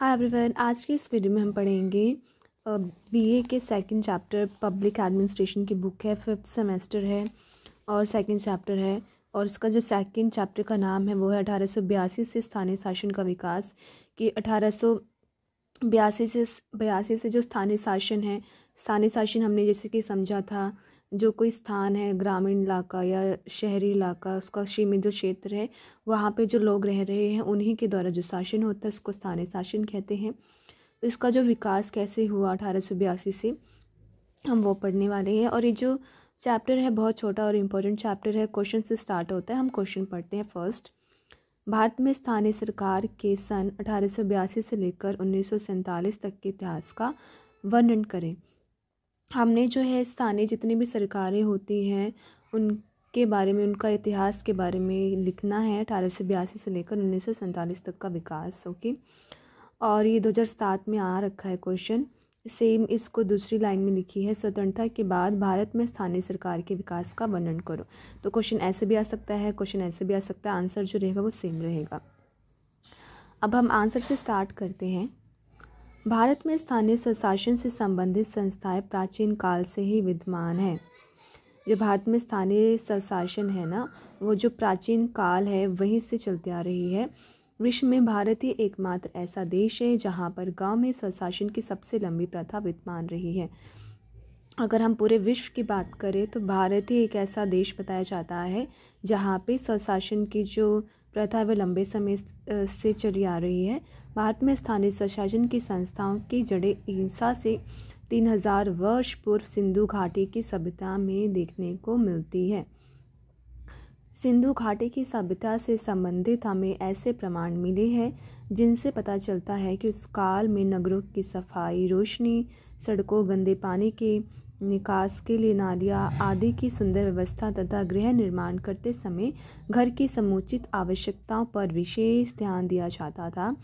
hi everyone आज के इस वीडियो में हम पढ़ेंगे बीए के सेकंड चैप्टर पब्लिक एडमिनिस्ट्रेशन की बुक है फिफ्थ सेमेस्टर है और सेकंड चैप्टर है और इसका जो सेकंड चैप्टर का नाम है वो है अठारह से स्थानीय शासन का विकास कि अठारह से बयासी से जो स्थानीय शासन है स्थानीय शासन हमने जैसे कि समझा था जो कोई स्थान है ग्रामीण इलाका या शहरी इलाका उसका सीमित जो क्षेत्र है वहाँ पे जो लोग रह रहे हैं उन्हीं के द्वारा जो शासन होता है उसको स्थानीय शासन कहते हैं तो इसका जो विकास कैसे हुआ अठारह सौ बयासी से हम वो पढ़ने वाले हैं और ये जो चैप्टर है बहुत छोटा और इम्पोर्टेंट चैप्टर है क्वेश्चन से स्टार्ट होता है हम क्वेश्चन पढ़ते हैं फर्स्ट भारत में स्थानीय सरकार के सन अठारह से लेकर उन्नीस तक के इतिहास का वर्णन करें हमने जो है स्थानीय जितनी भी सरकारें होती हैं उनके बारे में उनका इतिहास के बारे में लिखना है अठारह सौ बयासी से लेकर उन्नीस सौ सैंतालीस तक का विकास ओके और ये दो हज़ार सात में आ रखा है क्वेश्चन सेम इसको दूसरी लाइन में लिखी है स्वतंत्रता के बाद भारत में स्थानीय सरकार के विकास का वर्णन करो तो क्वेश्चन ऐसे भी आ सकता है क्वेश्चन ऐसे भी आ सकता है आंसर जो रहेगा वो सेम रहेगा अब हम आंसर से स्टार्ट करते हैं भारत में स्थानीय स्वशासन से संबंधित संस्थाएं प्राचीन काल से ही विद्यमान हैं जो भारत में स्थानीय स्वशासन है ना वो जो प्राचीन काल है वहीं से चलती आ रही है विश्व में भारत ही एकमात्र ऐसा देश है जहाँ पर गांव में स्वशासन की सबसे लंबी प्रथा विद्यमान रही है अगर हम पूरे विश्व की बात करें तो भारत ही एक ऐसा देश बताया जाता है जहाँ पे स्वशासन की जो प्रथा वे लंबे समय से चली आ रही है भारत में स्थानीय स्वशासन की संस्थाओं की जड़ें हिंसा से तीन हजार वर्ष पूर्व सिंधु घाटी की सभ्यता में देखने को मिलती है सिंधु घाटी की सभ्यता से संबंधित हमें ऐसे प्रमाण मिले हैं जिनसे पता चलता है कि उस काल में नगरों की सफाई रोशनी सड़कों गंदे पानी के निकास के लिए नालियाँ आदि की सुंदर व्यवस्था तथा गृह निर्माण करते समय घर की समुचित आवश्यकताओं पर विशेष ध्यान दिया जाता था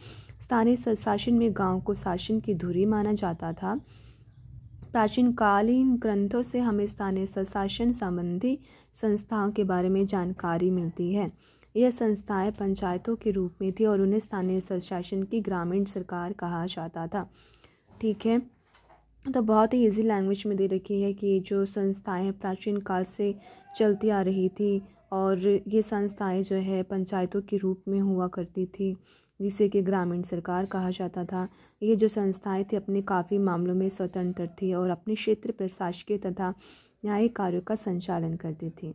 स्थानीय शासन में गांव को शासन की धुरी माना जाता था प्राचीन कालीन ग्रंथों से हमें स्थानीय शासन संबंधी संस्थाओं के बारे में जानकारी मिलती है यह संस्थाएं पंचायतों के रूप में थी और उन्हें स्थानीय शासन की ग्रामीण सरकार कहा जाता था ठीक है तो बहुत ही इजी लैंग्वेज में दे रखी है कि जो संस्थाएं हैं प्राचीन काल से चलती आ रही थी और ये संस्थाएं जो है पंचायतों के रूप में हुआ करती थी जिसे कि ग्रामीण सरकार कहा जाता था ये जो संस्थाएं थी अपने काफ़ी मामलों में स्वतंत्र थी और अपने क्षेत्र प्रशासकीय तथा न्यायिक कार्यों का संचालन करती थी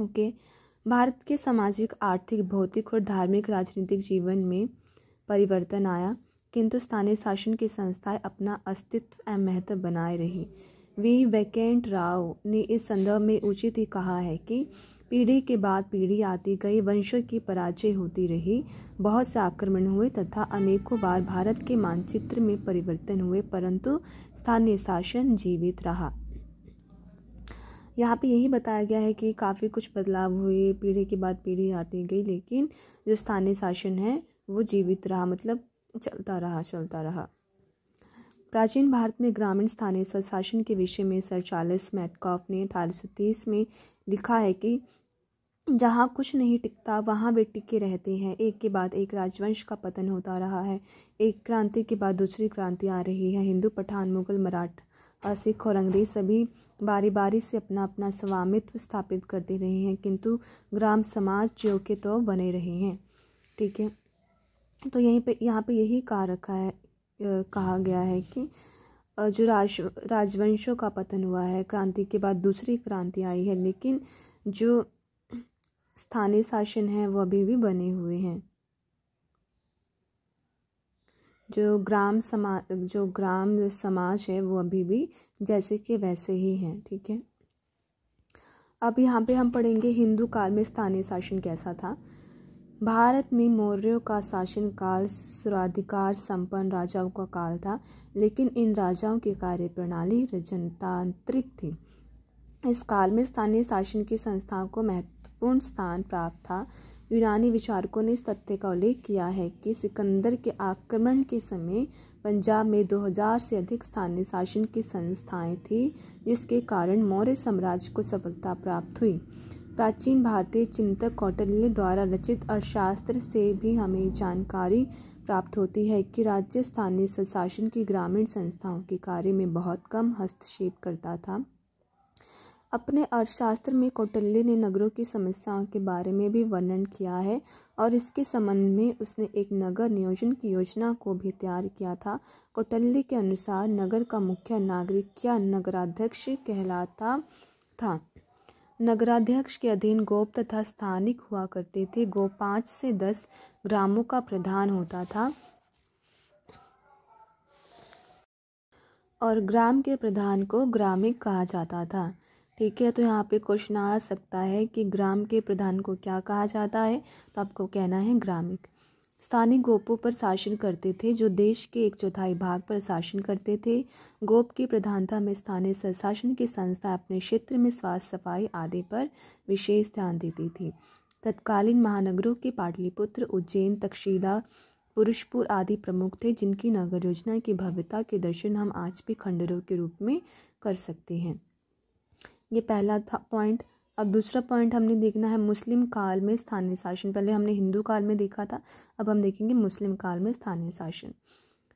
ओके भारत के सामाजिक आर्थिक भौतिक और धार्मिक राजनीतिक जीवन में परिवर्तन आया किंतु स्थानीय शासन की संस्थाएं अपना अस्तित्व एवं महत्व बनाए रहीं वी वैकेंट राव ने इस संदर्भ में उचित ही कहा है कि पीढ़ी के बाद पीढ़ी आती गई वंशों की पराजय होती रही बहुत से आक्रमण हुए तथा अनेकों बार भारत के मानचित्र में परिवर्तन हुए परंतु स्थानीय शासन जीवित रहा यहाँ पे यही बताया गया है कि काफ़ी कुछ बदलाव हुए पीढ़ी के बाद पीढ़ी आती गई लेकिन जो स्थानीय शासन है वो जीवित रहा मतलब चलता रहा चलता रहा प्राचीन भारत में ग्रामीण स्थानीय स्वशासन के विषय में सर चार्लिस मैटकॉफ ने अठारह में लिखा है कि जहाँ कुछ नहीं टिकता वहाँ वे टिके रहते हैं एक के बाद एक राजवंश का पतन होता रहा है एक क्रांति के बाद दूसरी क्रांति आ रही है हिंदू पठान मुगल मराठा सिख और अंग्रेज सभी बारी बारी से अपना अपना स्वामित्व स्थापित करते रहे हैं किंतु ग्राम समाज ज्यों के तो बने रहे हैं ठीक है तो यहीं पे यहाँ पे यही कहा रखा है कहा गया है कि जो राज राजवंशों का पतन हुआ है क्रांति के बाद दूसरी क्रांति आई है लेकिन जो स्थानीय शासन है वो अभी भी बने हुए हैं जो ग्राम समाज जो ग्राम समाज है वो अभी भी जैसे के वैसे ही हैं ठीक है अब यहाँ पे हम पढ़ेंगे हिंदू काल में स्थानीय शासन कैसा था भारत में मौर्यों का शासनकाल सुराधिकार संपन्न राजाओं का काल था लेकिन इन राजाओं की कार्यप्रणाली जनतांत्रिक थी इस काल में स्थानीय शासन की संस्थाओं को महत्वपूर्ण स्थान प्राप्त था यूनानी विचारकों ने इस तथ्य का उल्लेख किया है कि सिकंदर के आक्रमण के समय पंजाब में 2000 से अधिक स्थानीय शासन की संस्थाएं थीं जिसके कारण मौर्य साम्राज्य को सफलता प्राप्त हुई प्राचीन भारतीय चिंतक कौटल्य द्वारा रचित अर्थशास्त्र से भी हमें जानकारी प्राप्त होती है कि राज्य स्थानीय शासन की ग्रामीण संस्थाओं के कार्य में बहुत कम हस्तक्षेप करता था अपने अर्थशास्त्र में कौटल्य ने नगरों की समस्याओं के बारे में भी वर्णन किया है और इसके संबंध में उसने एक नगर नियोजन की योजना को भी तैयार किया था कौटल्य के अनुसार नगर का मुख्य नागरिक या नगराध्यक्ष कहलाता था नगराध्यक्ष के अधीन गोप तथा स्थानिक हुआ करते थे गोप पाँच से दस ग्रामों का प्रधान होता था और ग्राम के प्रधान को ग्रामिक कहा जाता था ठीक है तो यहाँ पे क्वेश्चन आ सकता है कि ग्राम के प्रधान को क्या कहा जाता है तो आपको कहना है ग्रामिक स्थानीय गोपों पर शासन करते थे जो देश के एक चौथाई भाग पर शासन करते थे गोप की प्रधानता में स्थानीय स्वशासन की संस्था अपने क्षेत्र में स्वास्थ्य सफाई आदि पर विशेष ध्यान देती थी तत्कालीन महानगरों के पाटलिपुत्र उज्जैन तक्षशिला पुरुषपुर आदि प्रमुख थे जिनकी नगर योजना की भव्यता के दर्शन हम आज भी खंडरों के रूप में कर सकते हैं ये पहला था पॉइंट अब दूसरा पॉइंट हमने देखना है मुस्लिम काल में स्थानीय शासन पहले हमने हिंदू काल में देखा था अब हम देखेंगे मुस्लिम काल में स्थानीय शासन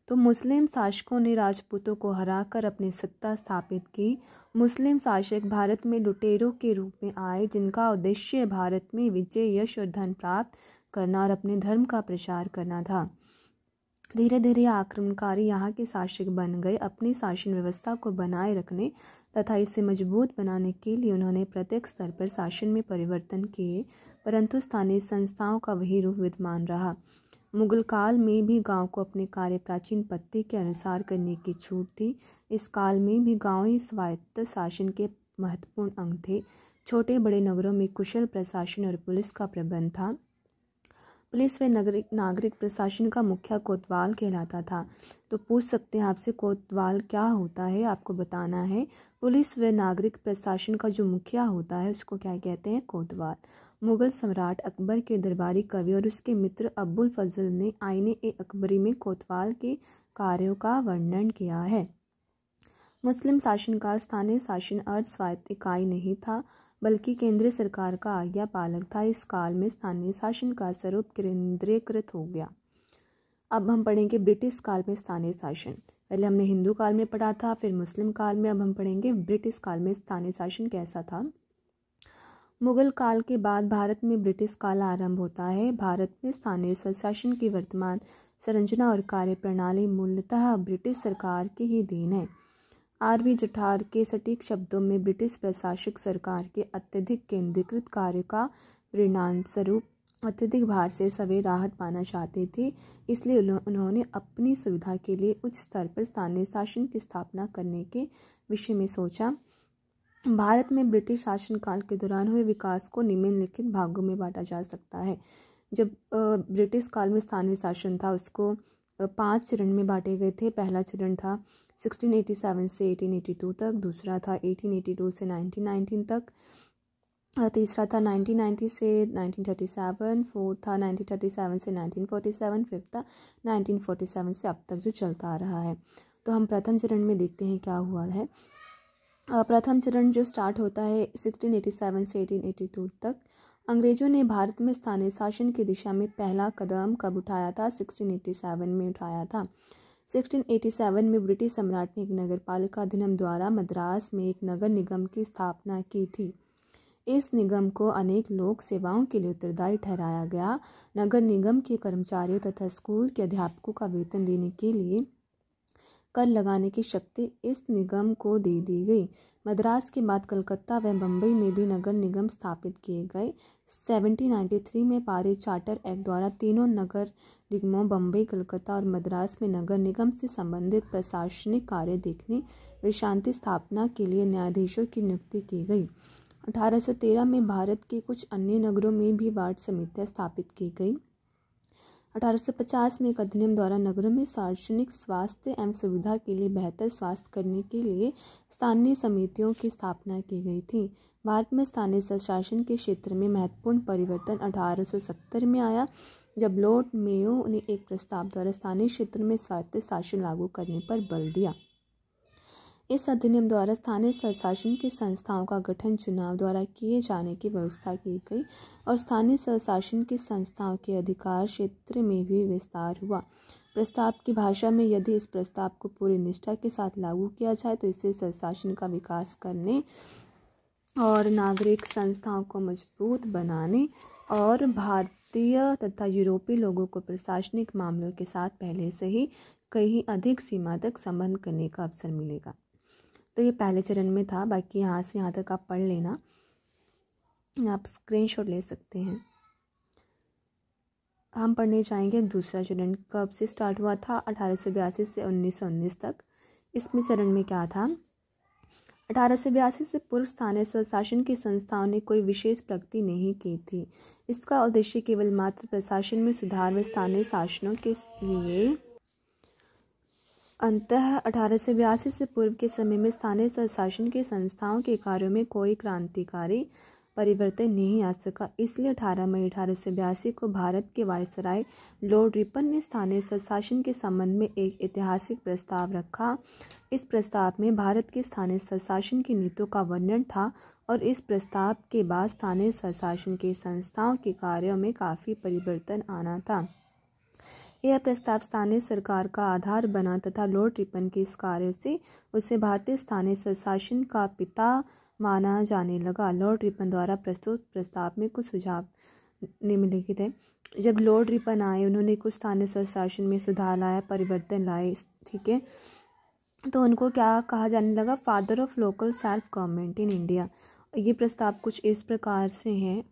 तो मुस्लिम शासकों ने राजपूतों को हराकर अपनी सत्ता स्थापित की मुस्लिम शासक भारत में लुटेरों के रूप में आए जिनका उद्देश्य भारत में विजय यश और धन प्राप्त करना और अपने धर्म का प्रचार करना था धीरे धीरे आक्रमणकारी यहाँ के शासक बन गए अपनी शासन व्यवस्था को बनाए रखने तथा इसे मजबूत बनाने के लिए उन्होंने प्रत्येक स्तर पर शासन में परिवर्तन किए परंतु स्थानीय संस्थाओं का वही रूप विद्यमान रहा मुगल काल में भी गांव को अपने कार्य प्राचीन पत्ते के अनुसार करने की छूट थी इस काल में भी गाँव ही स्वायत्त शासन के महत्वपूर्ण अंग थे छोटे बड़े नगरों में कुशल प्रशासन और पुलिस का प्रबंध था पुलिस व नागरिक नागरिक प्रशासन का मुखिया कोतवाल कहलाता था तो पूछ सकते हैं आपसे कोतवाल क्या होता है आपको बताना है पुलिस व नागरिक प्रशासन का जो मुखिया होता है उसको क्या कहते हैं कोतवाल मुगल सम्राट अकबर के दरबारी कवि और उसके मित्र अब्बुल फजल ने आईने ए अकबरी में कोतवाल के कार्यों का वर्णन किया है मुस्लिम शासनकाल स्थानीय शासन अर्थ स्वायत्त इकाई नहीं था बल्कि केंद्र सरकार का आज्ञा पालक था इस काल में स्थानीय शासन का स्वरूप केंद्रीयकृत हो गया अब हम पढ़ेंगे ब्रिटिश काल में स्थानीय शासन पहले हमने हिंदू काल में पढ़ा था फिर मुस्लिम काल में अब हम पढ़ेंगे ब्रिटिश काल में स्थानीय शासन कैसा था मुगल काल के बाद भारत में ब्रिटिश काल आरंभ होता है भारत में स्थानीय शासन की वर्तमान संरचना और कार्यप्रणाली मूलतः ब्रिटिश सरकार के ही देन है आर वी जठार के सटीक शब्दों में ब्रिटिश प्रशासक सरकार के अत्यधिक केंद्रीकृत कार्य का परिणाम स्वरूप अत्यधिक भार से सवे राहत पाना चाहते थे इसलिए उन्होंने अपनी सुविधा के लिए उच्च स्तर पर स्थानीय शासन की स्थापना करने के विषय में सोचा भारत में ब्रिटिश शासनकाल के दौरान हुए विकास को निम्नलिखित भागों में बांटा जा सकता है जब ब्रिटिश काल में स्थानीय शासन था उसको पांच चरण में बांटे गए थे पहला चरण था 1687 से 1882 तक दूसरा था 1882 से 1919 तक तीसरा था 1990 से 1937 फोर्थ था 1937 से 1947 फिफ्थ था 1947 से अब तक जो चलता आ रहा है तो हम प्रथम चरण में देखते हैं क्या हुआ है प्रथम चरण जो स्टार्ट होता है 1687 से 1882 तक अंग्रेजों ने भारत में स्थानीय शासन की दिशा में पहला कदम कब उठाया था 1687 में उठाया था 1687 में ब्रिटिश सम्राट ने एक नगर पालिका अधिनियम द्वारा मद्रास में एक नगर निगम की स्थापना की थी इस निगम को अनेक लोक सेवाओं के लिए उत्तरदायी ठहराया गया नगर निगम के कर्मचारियों तथा स्कूल के अध्यापकों का वेतन देने के लिए कर लगाने की शक्ति इस निगम को दे दी गई मद्रास के बाद कलकत्ता व बम्बई में भी नगर निगम स्थापित किए गए 1793 में पारी चार्टर एक्ट द्वारा तीनों नगर निगमों बम्बई कलकत्ता और मद्रास में नगर निगम से संबंधित प्रशासनिक कार्य देखने व शांति स्थापना के लिए न्यायाधीशों की नियुक्ति की गई 1813 में भारत के कुछ अन्य नगरों में भी वार्ड समितियाँ स्थापित की गई 1850 में एक अधिनियम द्वारा नगरों में सार्वजनिक स्वास्थ्य एवं सुविधा के लिए बेहतर स्वास्थ्य करने के लिए स्थानीय समितियों की स्थापना की गई थी भारत में स्थानीय शासन के क्षेत्र में महत्वपूर्ण परिवर्तन 1870 में आया जब लॉर्ड मेयो ने एक प्रस्ताव द्वारा स्थानीय क्षेत्र में स्वायत्त शासन लागू करने पर बल दिया इस अधिनियम द्वारा स्थानीय स्वशासन की संस्थाओं का गठन चुनाव द्वारा किए जाने की व्यवस्था की गई और स्थानीय स्वशासन की संस्थाओं के अधिकार क्षेत्र में भी विस्तार हुआ प्रस्ताव की भाषा में यदि इस प्रस्ताव को पूरी निष्ठा के साथ लागू किया जाए तो इससे स्वशासन का विकास करने और नागरिक संस्थाओं को मजबूत बनाने और भारतीय तथा यूरोपीय लोगों को प्रशासनिक मामलों के साथ पहले से ही कहीं अधिक सीमा तक संबंध करने का अवसर मिलेगा तो ये पहले चरण में था बाकी यहाँ से यहाँ तक आप पढ़ लेना आप स्क्रीनशॉट ले सकते हैं हम पढ़ने जाएंगे दूसरा चरण कब से स्टार्ट हुआ था अठारह सौ बयासी से उन्नीस सौ उन्नीस तक इसमें चरण में क्या था अठारह सौ बयासी से पूर्व स्थानीय स्वशासन की संस्थाओं ने कोई विशेष प्रगति नहीं की थी इसका उद्देश्य केवल मात्र प्रशासन में सुधार व स्थानीय शासनों के लिए अंतः अठारह सौ बयासी से पूर्व के समय में स्थानीय शासन की संस्थाओं के कार्यों में कोई क्रांतिकारी परिवर्तन नहीं आ सका इसलिए 18 मई अठारह सौ बयासी को भारत के वायसराय लॉर्ड रिपन ने स्थानीय शासन के संबंध में एक ऐतिहासिक प्रस्ताव रखा इस प्रस्ताव में भारत के स्थानीय शासन की नीतियों का वर्णन था और इस प्रस्ताव के बाद स्थानीय शासन के संस्थाओं के कार्यों में काफ़ी परिवर्तन आना था यह प्रस्ताव स्थानीय सरकार का आधार बना तथा लॉर्ड रिपन के इस कार्य से उसे भारतीय स्थानीय शासन का पिता माना जाने लगा लॉर्ड रिपन द्वारा प्रस्तुत प्रस्ताव में कुछ सुझाव निम्नलिखित है जब लॉर्ड रिपन आए उन्होंने कुछ स्थानीय शासन में सुधार लाया परिवर्तन लाए ठीक है तो उनको क्या कहा जाने लगा father of local self government in India ये प्रस्ताव कुछ इस प्रकार से हैं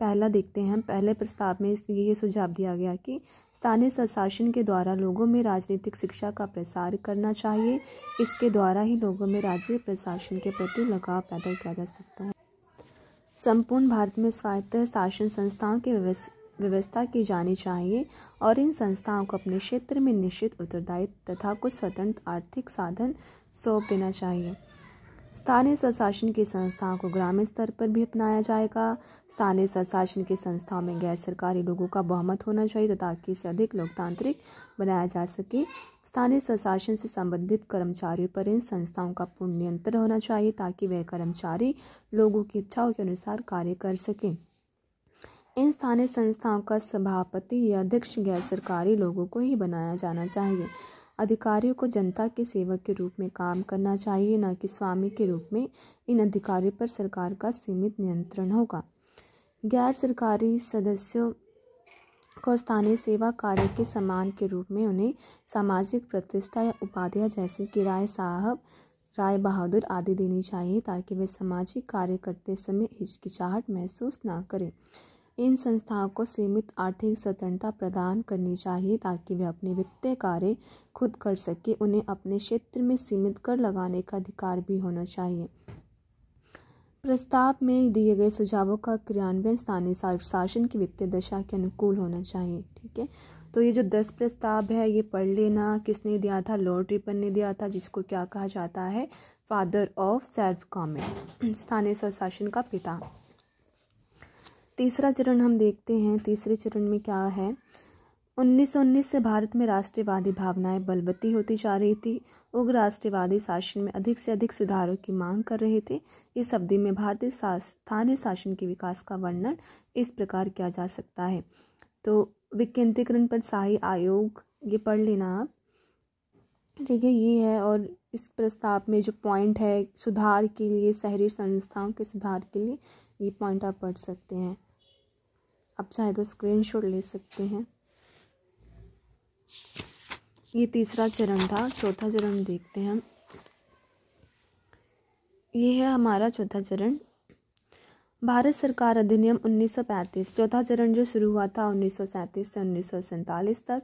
पहला देखते हैं पहले प्रस्ताव में ये सुझाव दिया गया कि स्थानीय शासन के द्वारा लोगों में राजनीतिक शिक्षा का प्रसार करना चाहिए इसके द्वारा ही लोगों में राज्य प्रशासन के प्रति लगाव पैदा किया जा सकता है संपूर्ण भारत में स्वायत्त शासन संस्थाओं की व्यवस्था की जानी चाहिए और इन संस्थाओं को अपने क्षेत्र में निश्चित उत्तरदायित्व तथा कुछ स्वतंत्र आर्थिक साधन सौंप देना चाहिए स्थानीय स्वशासन की संस्थाओं को ग्रामीण स्तर पर भी अपनाया जाएगा स्थानीय स्वशासन की संस्थाओं में गैर सरकारी लोगों का बहुमत होना चाहिए ताकि इसे अधिक लोकतांत्रिक बनाया जा सके स्थानीय स्वशासन से संबंधित कर्मचारियों पर इन संस्थाओं का पूर्ण नियंत्रण होना चाहिए ताकि वह कर्मचारी लोगों की इच्छाओं के अनुसार कार्य कर सकें इन स्थानीय संस्थाओं का सभापति या अध्यक्ष गैर सरकारी लोगों को ही बनाया जाना चाहिए अधिकारियों को जनता के सेवक के रूप में काम करना चाहिए न कि स्वामी के रूप में इन अधिकारियों पर सरकार का सीमित नियंत्रण होगा गैर सरकारी सदस्यों को स्थानीय सेवा कार्य के समान के रूप में उन्हें सामाजिक प्रतिष्ठा या उपाधियाँ जैसे कि राय साहब राय बहादुर आदि देनी चाहिए ताकि वे सामाजिक कार्य करते समय हिचकिचाहट महसूस ना करें इन संस्थाओं को सीमित आर्थिक स्वतंत्रता प्रदान करनी चाहिए ताकि वे अपने वित्तीय कार्य खुद कर सके उन्हें अपने क्षेत्र में सीमित कर लगाने का अधिकार भी होना चाहिए प्रस्ताव में दिए गए सुझावों का क्रियान्वयन स्थानीय शासन की वित्तीय दशा के अनुकूल होना चाहिए ठीक है तो ये जो दस प्रस्ताव है ये पढ़ लेना किसने दिया था लॉर्ड रिपन ने दिया था जिसको क्या कहा जाता है फादर ऑफ सेल्फ कॉमेंट स्थानीय स्वशासन का पिता तीसरा चरण हम देखते हैं तीसरे चरण में क्या है उन्नीस उन्नीस से भारत में राष्ट्रवादी भावनाएं बलवती होती जा रही थी उग्र राष्ट्रवादी शासन में अधिक से अधिक सुधारों की मांग कर रहे थे इस अवधि में भारतीय स्थानीय शासन के विकास का वर्णन इस प्रकार किया जा सकता है तो विकेंद्रीकरण पर शाही आयोग ये पढ़ लेना आप ठीक है ये है और इस प्रस्ताव में जो पॉइंट है सुधार के लिए शहरी संस्थाओं के सुधार के लिए ये पॉइंट आप पढ़ सकते हैं आप चाहे तो स्क्रीनशॉट ले सकते हैं ये तीसरा चरण था चौथा चरण देखते हैं ये है हमारा चौथा चरण भारत सरकार अधिनियम 1935 चौथा चरण जो शुरू हुआ था 1937 से उन्नीस तक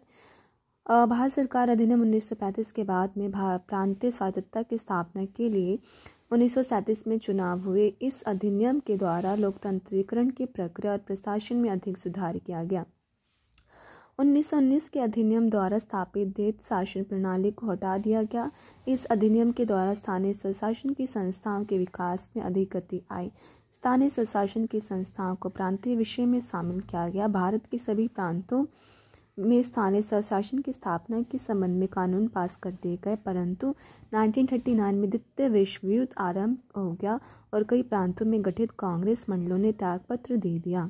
भारत सरकार अधिनियम 1935 के बाद में भारत प्रांतीय स्वायत्तता की स्थापना के लिए उन्नीस में चुनाव हुए इस अधिनियम के द्वारा लोकतंत्रीकरण की प्रक्रिया और प्रशासन में अधिक सुधार किया गया 1919 के अधिनियम द्वारा स्थापित देश शासन प्रणाली को हटा दिया गया इस अधिनियम के द्वारा स्थानीय स्वशासन की संस्थाओं के विकास में अधिक गति आई स्थानीय स्वशासन की संस्थाओं को प्रांतीय विषय में शामिल किया गया भारत के सभी प्रांतों में स्थानीय स्वशासन की स्थापना के संबंध में कानून पास कर दिए गए परंतु 1939 में द्वितीय विश्व युद्ध आरंभ हो गया और कई प्रांतों में गठित कांग्रेस मंडलों ने त्यागपत्र दे दिया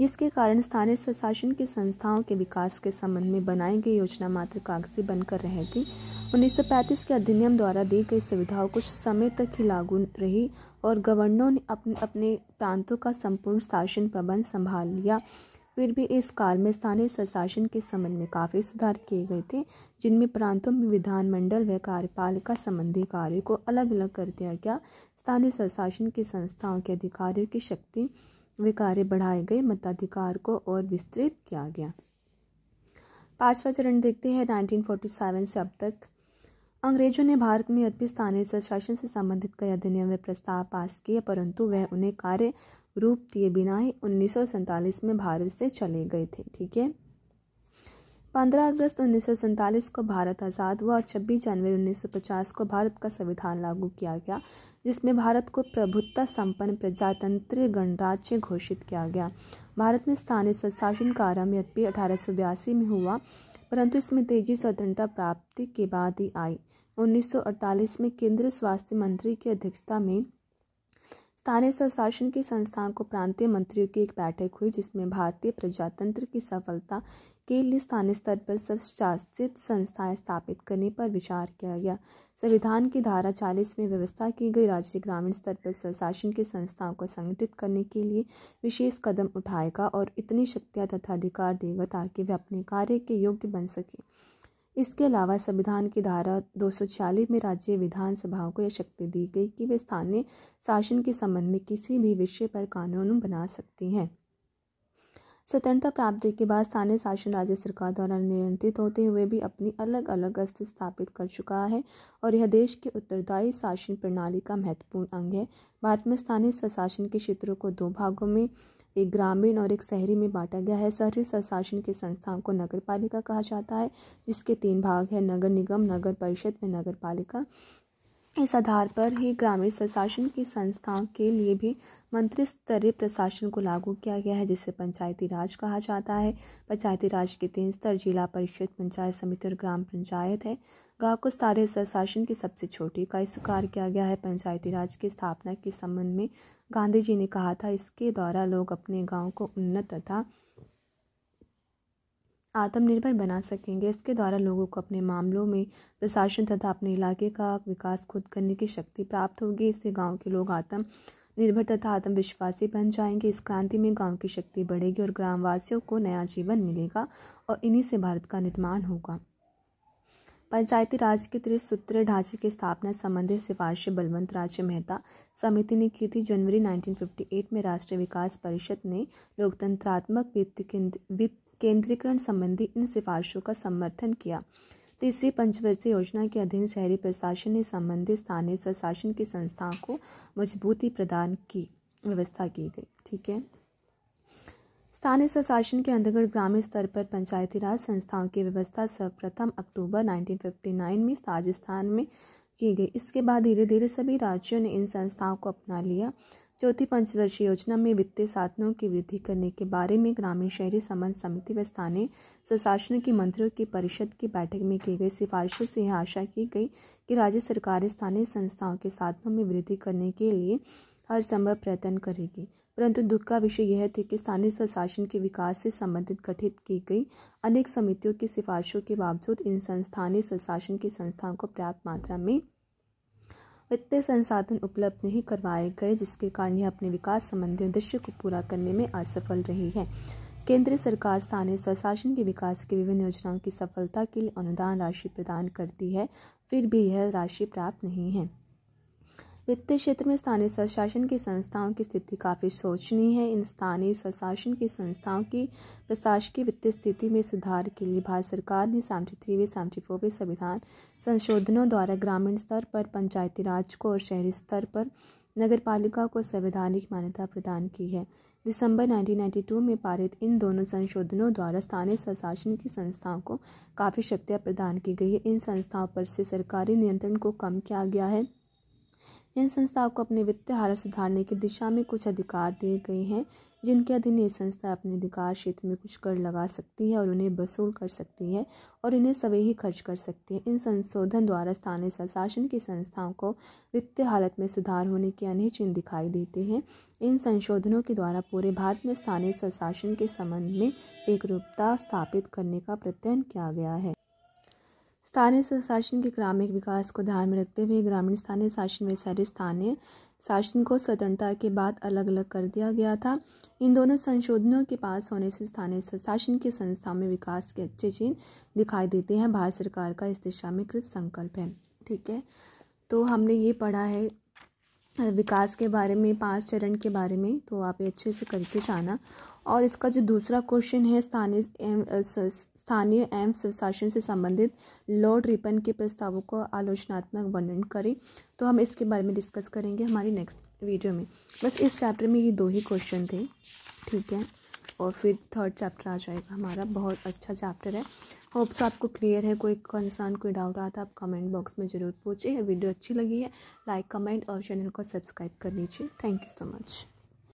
जिसके कारण स्थानीय स्वशासन की संस्थाओं के विकास के संबंध में बनाई गई योजना मात्र कागजी बनकर रह गई 1935 के अधिनियम द्वारा दी गई सुविधाओं कुछ समय तक ही लागू रही और गवर्नरों ने अपने अपने प्रांतों का संपूर्ण शासन प्रबंध संभाल लिया फिर भी इस काल में स्थानीय स्वशासन के संबंध में काफ़ी सुधार किए गए थे जिनमें प्रांतों में विधानमंडल व कार्यपालिका संबंधी कार्य को अलग अलग कर दिया गया स्थानीय स्वशासन की संस्थाओं के अधिकारियों की शक्ति व कार्य बढ़ाए गए मताधिकार को और विस्तृत किया गया पांचवा चरण देखते हैं नाइनटीन से अब तक अंग्रेजों ने भारत में अद्भुत स्थानीय शासन से संबंधित कई अधिनियम व प्रस्ताव पास किए परंतु वह उन्हें कार्य रूप दिए बिना ही उन्नीस में भारत से चले गए थे ठीक है पंद्रह अगस्त उन्नीस को भारत आज़ाद हुआ और छब्बीस जनवरी 1950 को भारत का संविधान लागू किया गया जिसमें भारत को प्रभुत्ता संपन्न प्रजातंत्रीय गणराज्य घोषित किया गया भारत में स्थानीय स्वशासन का आरम्भ यद्यपि अठारह में हुआ परंतु इसमें तेजी स्वतंत्रता प्राप्ति के बाद ही आई 1948 में केंद्रीय स्वास्थ्य मंत्री की अध्यक्षता में स्थानीय स्वशासन की संस्थाओं को प्रांतीय मंत्रियों की एक बैठक हुई जिसमें भारतीय प्रजातंत्र की सफलता के लिए स्थानीय स्तर पर स्वशासित संस्थाएं स्थापित करने पर विचार किया गया संविधान की धारा चालीस में व्यवस्था की गई राज्य ग्रामीण स्तर पर स्वशासन की संस्थाओं को संगठित करने के लिए विशेष कदम उठाएगा और इतनी शक्तियाँ तथा अधिकार देगा ताकि वे अपने कार्य के योग्य बन सकें इसके अलावा संविधान की धारा दो में राज्य विधानसभाओं को यह शक्ति दी गई कि वे स्थानीय शासन के संबंध में किसी भी विषय पर कानून बना सकती हैं स्वतंत्रता प्राप्ति के बाद स्थानीय शासन राज्य सरकार द्वारा नियंत्रित होते हुए भी अपनी अलग अलग अस्त स्थापित कर चुका है और यह देश के उत्तरदायी शासन प्रणाली का महत्वपूर्ण अंग है भारत में स्थानीय शासन के क्षेत्रों को दो भागों में एक ग्रामीण और एक शहरी में बांटा गया है शहरी शासन की संस्थाओं को नगर पालिका कहा जाता है जिसके तीन भाग हैं नगर निगम नगर परिषद व नगर पालिका इस आधार पर ही ग्रामीण स्वशासन की संस्थाओं के लिए भी मंत्री स्तरीय प्रशासन को लागू किया गया है जिसे पंचायती राज कहा जाता है पंचायती राज के तीन स्तर जिला परिषद पंचायत समिति और ग्राम पंचायत है गांव को स्थानीय स्वशासन की सबसे छोटी इकाई स्वीकार किया गया है पंचायती राज की स्थापना के संबंध में गांधी जी ने कहा था इसके द्वारा लोग अपने गाँव को उन्नत तथा आत्मनिर्भर बना सकेंगे इसके द्वारा लोगों को अपने मामलों में प्रशासन तथा अपने इलाके का विकास खुद करने की शक्ति प्राप्त होगी इससे गाँव के लोग आत्म निर्भर तथा आत्मविश्वासी बन जाएंगे इस क्रांति में गांव की शक्ति बढ़ेगी और ग्रामवासियों को नया जीवन मिलेगा और इन्हीं से भारत का निर्माण होगा पंचायती राज के त्रिसूत्र ढांचे की स्थापना संबंधी सिफारिश बलवंत राज्य मेहता समिति ने की थी जनवरी 1958 में राष्ट्रीय विकास परिषद ने लोकतंत्रात्मक वित्त वित्त केंद्रीकरण संबंधी इन सिफारिशों का समर्थन किया तीसरी पंचवर्षीय योजना के अधीन शहरी प्रशासन ने संबंधित स्थानीय स्वशासन की संस्थाओं को मजबूती प्रदान की व्यवस्था की गई ठीक है स्थानीय स्वशासन के अंतर्गत ग्रामीण स्तर पर पंचायती राज संस्थाओं की व्यवस्था सर्वप्रथम अक्टूबर 1959 में राजस्थान में की गई इसके बाद धीरे धीरे सभी राज्यों ने इन संस्थाओं को अपना लिया चौथी पंचवर्षीय योजना में वित्तीय साधनों की वृद्धि करने के बारे में ग्रामीण शहरी समन्वय समिति व स्थानीय सशासन के मंत्रियों की परिषद की बैठक में की गई सिफारिशों से यह आशा की गई कि राज्य सरकार स्थानीय संस्थाओं के साधनों में वृद्धि करने के लिए हर संभव प्रयत्न करेगी परंतु दुख का विषय यह थे कि स्थानीय स्वशासन के विकास से संबंधित गठित की गई अनेक समितियों की सिफारिशों के बावजूद इन संस्थानीय स्वशासन की संस्थाओं को पर्याप्त मात्रा में वित्तीय संसाधन उपलब्ध नहीं करवाए गए जिसके कारण यह अपने विकास संबंधी उद्देश्य को पूरा करने में असफल रही है केंद्र सरकार स्थानीय स्वशासन के विकास की विभिन्न योजनाओं की सफलता के लिए अनुदान राशि प्रदान करती है फिर भी यह राशि प्राप्त नहीं है वित्तीय क्षेत्र में स्थानीय स्वशासन की संस्थाओं की स्थिति काफ़ी शोचनीय है इन स्थानीय स्वशासन की संस्थाओं की प्रशासकीय वित्तीय स्थिति में सुधार के लिए भारत सरकार ने सेवेंटी थ्रीवें सेवेंटी वे संविधान संशोधनों द्वारा ग्रामीण स्तर पर पंचायती राज को और शहरी स्तर पर नगर पालिका को संवैधानिक मान्यता प्रदान की है दिसंबर 1992 में पारित इन दोनों संशोधनों द्वारा स्थानीय स्वशासन की संस्थाओं को काफ़ी शक्तियाँ प्रदान की गई है इन संस्थाओं पर से सरकारी नियंत्रण को कम किया गया है इन संस्थाओं को अपने वित्तीय हालत सुधारने की दिशा में कुछ अधिकार दिए गए हैं जिनके अधीन ये संस्था अपने अधिकार क्षेत्र में कुछ कर लगा सकती है और उन्हें वसूल कर सकती है और इन्हें सभी ही खर्च कर सकती है इन संशोधन द्वारा स्थानीय शासन की संस्थाओं को वित्तीय हालत में सुधार होने के अनेक चिन्ह दिखाई देते हैं इन संशोधनों के द्वारा पूरे भारत में स्थानीय शासन के संबंध में एकरूपता स्थापित करने का प्रत्ययन किया गया है स्थानीय स्वशासन के ग्रामीण विकास को ध्यान में रखते हुए ग्रामीण स्थानीय शासन में शहरी स्थानीय शासन को स्वतंत्रता के बाद अलग अलग कर दिया गया था इन दोनों संशोधनों के पास होने से स्थानीय स्वशासन के संस्था में विकास के अच्छे चिन्ह दिखाई देते हैं भारत सरकार का इस दिशा में कृत संकल्प है ठीक है तो हमने ये पढ़ा है विकास के बारे में पांच चरण के बारे में तो आप अच्छे से करके जाना और इसका जो दूसरा क्वेश्चन है स्थानीय स्थानीय एवं स्वशासन से संबंधित लॉर्ड रिपन के प्रस्तावों का आलोचनात्मक वर्णन करें तो हम इसके बारे में डिस्कस करेंगे हमारी नेक्स्ट वीडियो में बस इस चैप्टर में ये दो ही क्वेश्चन थे ठीक है और फिर थर्ड चैप्टर आ जाएगा हमारा बहुत अच्छा चैप्टर है होप्स आपको क्लियर है कोई कंसर्न कोई डाउट आता है आप कमेंट बॉक्स में ज़रूर पूछिए वीडियो अच्छी लगी है लाइक कमेंट और चैनल को सब्सक्राइब कर लीजिए थैंक यू सो मच